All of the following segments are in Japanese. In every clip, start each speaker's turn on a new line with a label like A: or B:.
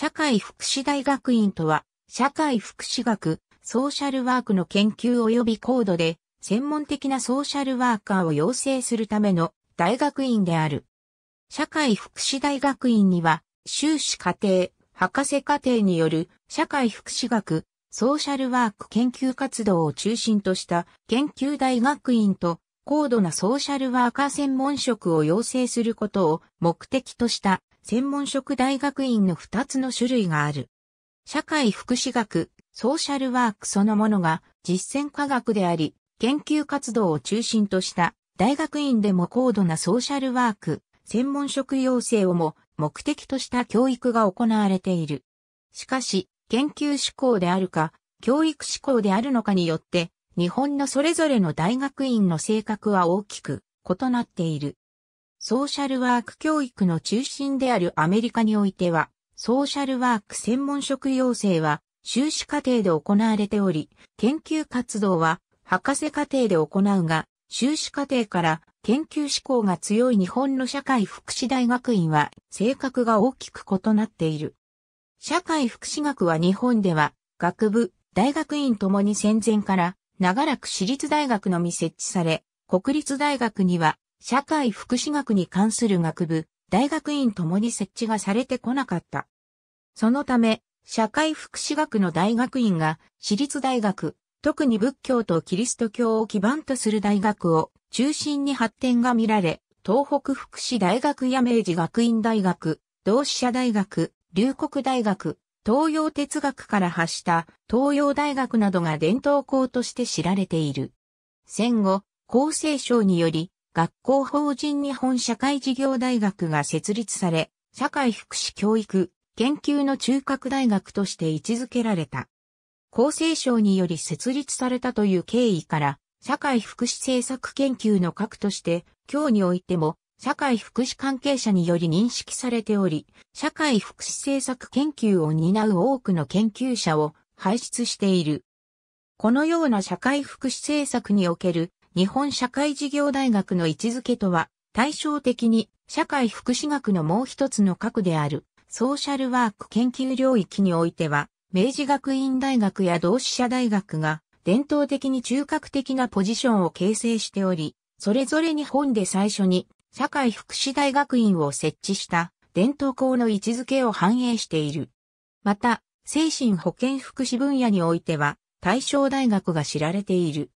A: 社会福祉大学院とは、社会福祉学、ソーシャルワークの研究及び高度で、専門的なソーシャルワーカーを養成するための大学院である。社会福祉大学院には、修士課程、博士課程による社会福祉学、ソーシャルワーク研究活動を中心とした研究大学院と高度なソーシャルワーカー専門職を養成することを目的とした専門職大学院の2つの種類がある。社会福祉学、ソーシャルワークそのものが実践科学であり、研究活動を中心とした大学院でも高度なソーシャルワーク、専門職養成をも目的とした教育が行われている。しかし、研究志向であるか、教育志向であるのかによって、日本のそれぞれの大学院の性格は大きく異なっている。ソーシャルワーク教育の中心であるアメリカにおいては、ソーシャルワーク専門職養成は修士課程で行われており、研究活動は博士課程で行うが、修士課程から研究志向が強い日本の社会福祉大学院は性格が大きく異なっている。社会福祉学は日本では学部、大学院ともに戦前から長らく私立大学のみ設置され、国立大学には社会福祉学に関する学部、大学院ともに設置がされてこなかった。そのため、社会福祉学の大学院が私立大学、特に仏教とキリスト教を基盤とする大学を中心に発展が見られ、東北福祉大学や明治学院大学、同志社大学、龍谷大学、東洋哲学から発した東洋大学などが伝統校として知られている。戦後、厚生省により学校法人日本社会事業大学が設立され、社会福祉教育、研究の中核大学として位置づけられた。厚生省により設立されたという経緯から、社会福祉政策研究の核として、今日においても、社会福祉関係者により認識されており、社会福祉政策研究を担う多くの研究者を輩出している。このような社会福祉政策における日本社会事業大学の位置づけとは、対照的に社会福祉学のもう一つの核である、ソーシャルワーク研究領域においては、明治学院大学や同志社大学が伝統的に中核的なポジションを形成しており、それぞれ日本で最初に社会福祉大学院を設置した伝統校の位置づけを反映している。また、精神保健福祉分野においては、大正大学が知られている。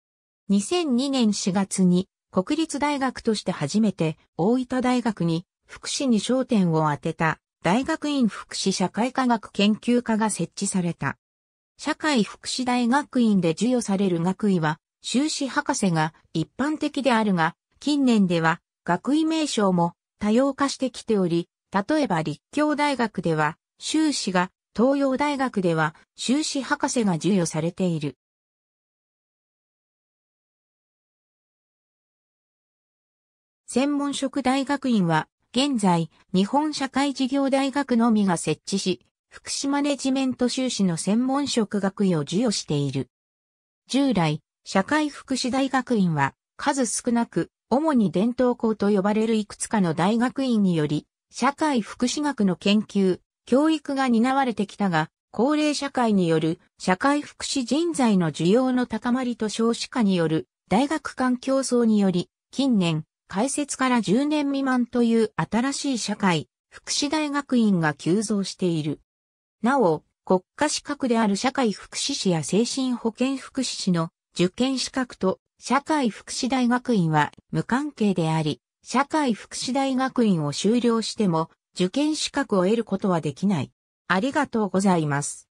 A: 2002年4月に国立大学として初めて大分大学に福祉に焦点を当てた大学院福祉社会科学研究科が設置された。社会福祉大学院で授与される学位は修士博士が一般的であるが、近年では学位名称も多様化してきており、例えば立教大学では修士が、東洋大学では修士博士が授与されている。専門職大学院は、現在、日本社会事業大学のみが設置し、福祉マネジメント修士の専門職学位を授与している。従来、社会福祉大学院は、数少なく、主に伝統校と呼ばれるいくつかの大学院により、社会福祉学の研究、教育が担われてきたが、高齢社会による社会福祉人材の需要の高まりと少子化による大学間競争により、近年、開設から10年未満という新しい社会、福祉大学院が急増している。なお、国家資格である社会福祉士や精神保健福祉士の受験資格と社会福祉大学院は無関係であり、社会福祉大学院を修了しても受験資格を得ることはできない。ありがとうございます。